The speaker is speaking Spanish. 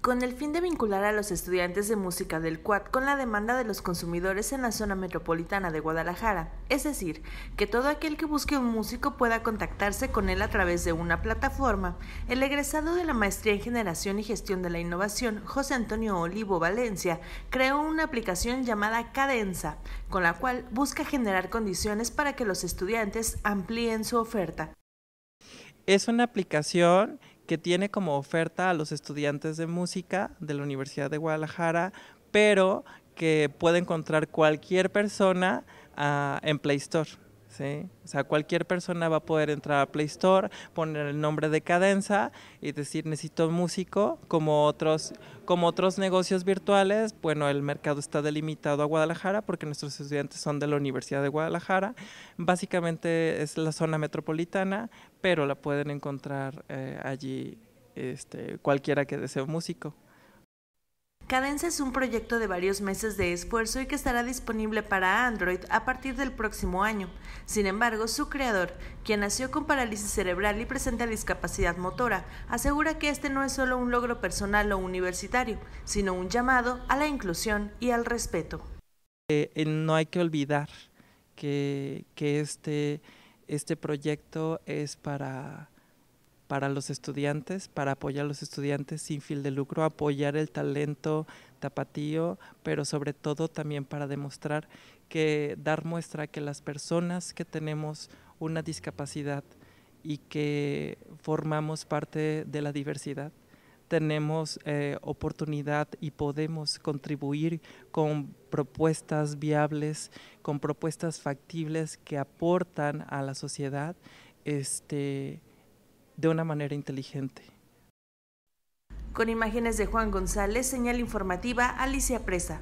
con el fin de vincular a los estudiantes de música del CUAT con la demanda de los consumidores en la zona metropolitana de Guadalajara, es decir, que todo aquel que busque un músico pueda contactarse con él a través de una plataforma. El egresado de la Maestría en Generación y Gestión de la Innovación, José Antonio Olivo Valencia, creó una aplicación llamada Cadenza, con la cual busca generar condiciones para que los estudiantes amplíen su oferta. Es una aplicación que tiene como oferta a los estudiantes de música de la Universidad de Guadalajara, pero que puede encontrar cualquier persona ah, en Play Store. ¿sí? O sea, cualquier persona va a poder entrar a Play Store, poner el nombre de Cadenza y decir necesito músico, como otros, como otros negocios virtuales, bueno, el mercado está delimitado a Guadalajara porque nuestros estudiantes son de la Universidad de Guadalajara, básicamente es la zona metropolitana, pero la pueden encontrar eh, allí este, cualquiera que desee un músico. Cadence es un proyecto de varios meses de esfuerzo y que estará disponible para Android a partir del próximo año. Sin embargo, su creador, quien nació con parálisis cerebral y presenta discapacidad motora, asegura que este no es solo un logro personal o universitario, sino un llamado a la inclusión y al respeto. Eh, no hay que olvidar que, este, este proyecto es para para los estudiantes, para apoyar a los estudiantes sin fin de lucro, apoyar el talento tapatío, pero sobre todo también para demostrar que dar muestra que las personas que tenemos una discapacidad y que formamos parte de la diversidad, tenemos eh, oportunidad y podemos contribuir con propuestas viables, con propuestas factibles que aportan a la sociedad este, de una manera inteligente. Con imágenes de Juan González, señal informativa Alicia Presa.